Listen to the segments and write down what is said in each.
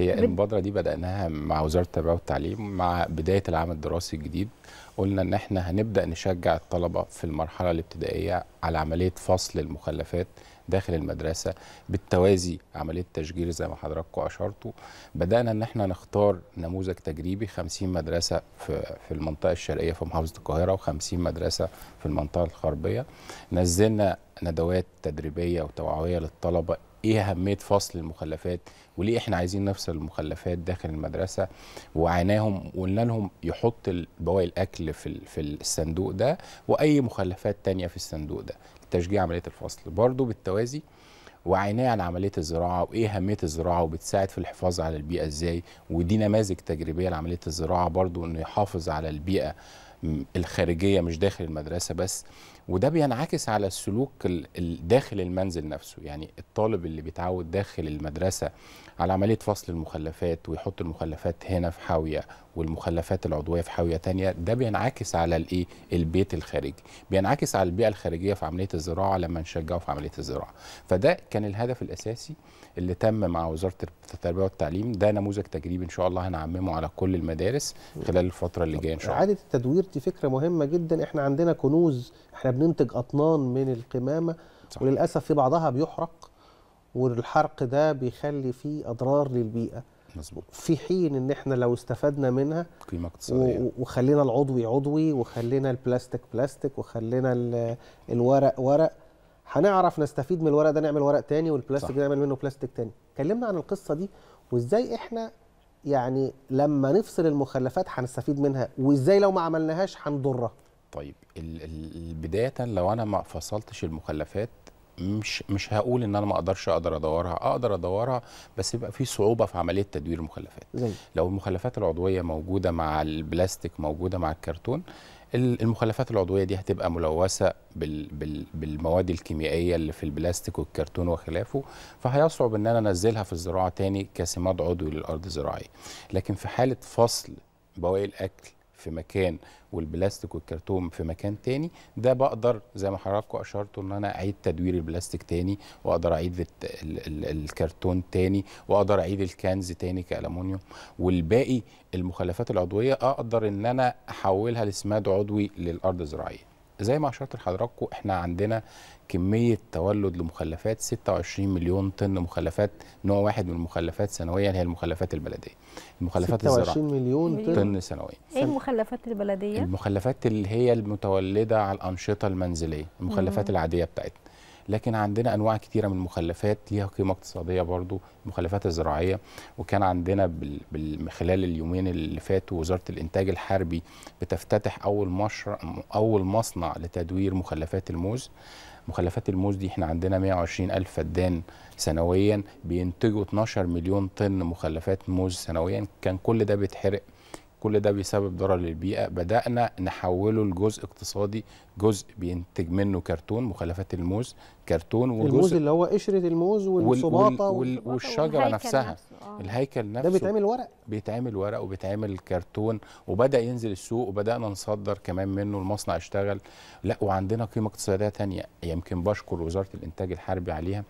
هي المبادره دي بداناها مع وزاره التربيه والتعليم مع بدايه العام الدراسي الجديد قلنا ان احنا هنبدا نشجع الطلبه في المرحله الابتدائيه على عمليه فصل المخلفات داخل المدرسه بالتوازي عمليه تشجير زي ما حضراتكم اشرتوا بدانا ان احنا نختار نموذج تجريبي 50 مدرسه في في المنطقه الشرقيه في محافظه القاهره و50 مدرسه في المنطقه الغربيه نزلنا ندوات تدريبيه وتوعويه للطلبه ايه اهميه فصل المخلفات وليه احنا عايزين نفصل المخلفات داخل المدرسه وعيناهم وقلنا لهم يحط بواقي الاكل في في الصندوق ده واي مخلفات تانية في الصندوق ده تشجيع عمليه الفصل برضو بالتوازي وعيناه عن عمليه الزراعه وايه اهميه الزراعه وبتساعد في الحفاظ على البيئه ازاي ودي نماذج تجريبيه لعمليه الزراعه برضو انه يحافظ على البيئه الخارجيه مش داخل المدرسه بس وده بينعكس على السلوك داخل المنزل نفسه يعني الطالب اللي بيتعود داخل المدرسه على عمليه فصل المخلفات ويحط المخلفات هنا في حاويه والمخلفات العضويه في حاويه تانية ده بينعكس على الايه البيت الخارجي بينعكس على البيئه الخارجيه في عمليه الزراعه لما نشجعه في عمليه الزراعه فده كان الهدف الاساسي اللي تم مع وزاره التربيه والتعليم ده نموذج تجريبي ان شاء الله هنعممه على كل المدارس خلال الفتره اللي جايه ان شاء الله اعاده التدوير جبتي فكره مهمه جدا احنا عندنا كنوز احنا بننتج اطنان من القمامه صح. وللاسف في بعضها بيحرق والحرق ده بيخلي فيه اضرار للبيئه مظبوط في حين ان احنا لو استفدنا منها قيمه اقتصاديه وخلينا العضوي عضوي وخلينا البلاستيك بلاستيك وخلينا الورق ورق هنعرف نستفيد من الورق ده نعمل ورق تاني والبلاستيك صح. نعمل منه بلاستيك تاني كلمنا عن القصه دي وازاي احنا يعني لما نفصل المخلفات هنستفيد منها وازاي لو ما عملناهاش هنضرها طيب البدايه لو انا ما فصلتش المخلفات مش مش هقول ان انا ما اقدرش اقدر ادورها اقدر ادورها بس يبقى في صعوبه في عمليه تدوير المخلفات زي. لو المخلفات العضويه موجوده مع البلاستيك موجوده مع الكرتون المخلفات العضويه دي هتبقى ملوثه بال بال بالمواد الكيميائيه اللي في البلاستيك والكرتون وخلافه فهيصعب ان انا انزلها في الزراعه تاني كسماد عضوي للارض الزراعيه لكن في حاله فصل بواقي الاكل في مكان والبلاستيك والكرتون في مكان تاني ده بقدر زي ما حضراتكم اشرتوا ان انا اعيد تدوير البلاستيك تاني واقدر اعيد الكرتون تاني واقدر اعيد الكنز تاني كالومنيوم والباقي المخلفات العضويه اقدر ان انا احولها لسماد عضوي للارض الزراعيه زي ما اشرت لحضراتكم احنا عندنا كميه تولد لمخلفات 26 مليون طن مخلفات نوع واحد من المخلفات سنويا هي المخلفات البلديه المخلفات الزراعيه 26 مليون طن, سنويا ايه المخلفات البلديه المخلفات اللي هي المتولده على الانشطه المنزليه المخلفات مم. العاديه بتاعتنا لكن عندنا انواع كتيره من المخلفات ليها قيمه اقتصاديه برضو المخلفات الزراعيه وكان عندنا خلال اليومين اللي فاتوا وزاره الانتاج الحربي بتفتتح اول مشر اول مصنع لتدوير مخلفات الموز مخلفات الموز دي احنا عندنا 120 ألف فدان سنويا بينتجوا 12 مليون طن مخلفات موز سنويا كان كل ده بيتحرق كل ده بيسبب ضرر للبيئه بدانا نحوله لجزء اقتصادي جزء بينتج منه كرتون مخلفات الموز كرتون وجزء الموز اللي هو قشره الموز والصباطه وال وال والشجره نفسها نفسه. آه. الهيكل نفسه ده بيتعمل ورق بيتعمل ورق وبيتعمل كرتون وبدا ينزل السوق وبدانا نصدر كمان منه المصنع اشتغل لا وعندنا قيمه اقتصاديه ثانيه يمكن بشكر وزاره الانتاج الحربي عليها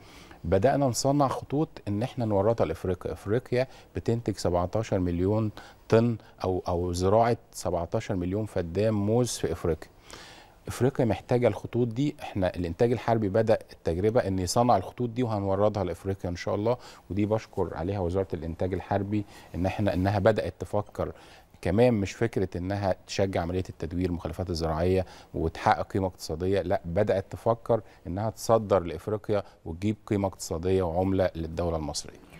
بدانا نصنع خطوط ان احنا نورطها لافريقيا افريقيا بتنتج 17 مليون طن او او زراعه 17 مليون فدان موز في افريقيا افريقيا محتاجه الخطوط دي احنا الانتاج الحربي بدا التجربه ان يصنع الخطوط دي وهنوردها لافريقيا ان شاء الله ودي بشكر عليها وزاره الانتاج الحربي ان احنا انها بدات تفكر كمان مش فكره انها تشجع عمليه التدوير المخلفات الزراعيه وتحقق قيمه اقتصاديه لا بدات تفكر انها تصدر لافريقيا وتجيب قيمه اقتصاديه وعمله للدوله المصريه